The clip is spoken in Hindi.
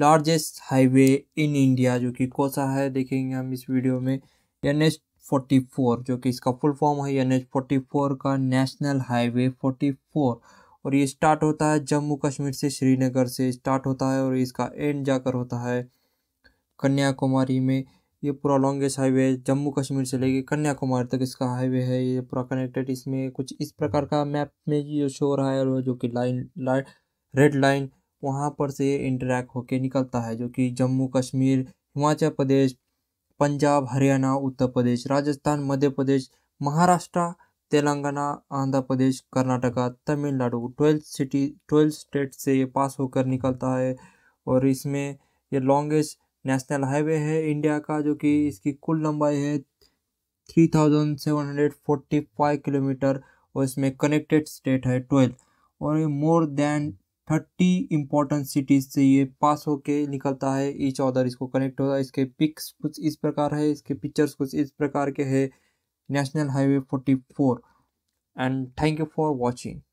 लार्जेस्ट हाईवे इन इंडिया जो कि कौन सा है देखेंगे हम इस वीडियो में एन एच फोर्टी फोर जो कि इसका फुल फॉर्म है एन एच फोर्टी फोर का नेशनल हाईवे फोर्टी फोर और ये स्टार्ट होता है जम्मू कश्मीर से श्रीनगर से स्टार्ट होता है और इसका एंड जाकर होता है कन्याकुमारी में ये पूरा लॉन्गेस्ट हाईवे जम्मू कश्मीर से लेके कन्याकुमारी तक इसका हाईवे है ये पूरा कनेक्टेड इसमें कुछ इस प्रकार का मैप में जो शो रहा है जो कि लाइन लाइन रेड लाइन वहाँ पर से इंटरेक्ट होके निकलता है जो कि Jammu Kashmir Himachal Pradesh Punjab Haryana Uttar Pradesh Rajasthan Madhya Pradesh Maharashtra Telangana Andhra Pradesh Karnataka Tamil Nadu twelfth city twelfth state से ये पास होकर निकलता है और इसमें ये लॉन्गेस्ट नेशनल हाईवे है इंडिया का जो कि इसकी कुल लंबाई है three thousand seven hundred forty five kilometre और इसमें कनेक्टेड स्टेट है ट्वेल्थ और ये more than thirty important cities से ये पास होके निकलता है ईच ऑर्डर इसको कनेक्ट होता है इसके पिक्स कुछ इस प्रकार है इसके पिक्चर्स कुछ इस प्रकार के है national highway forty four and thank you for watching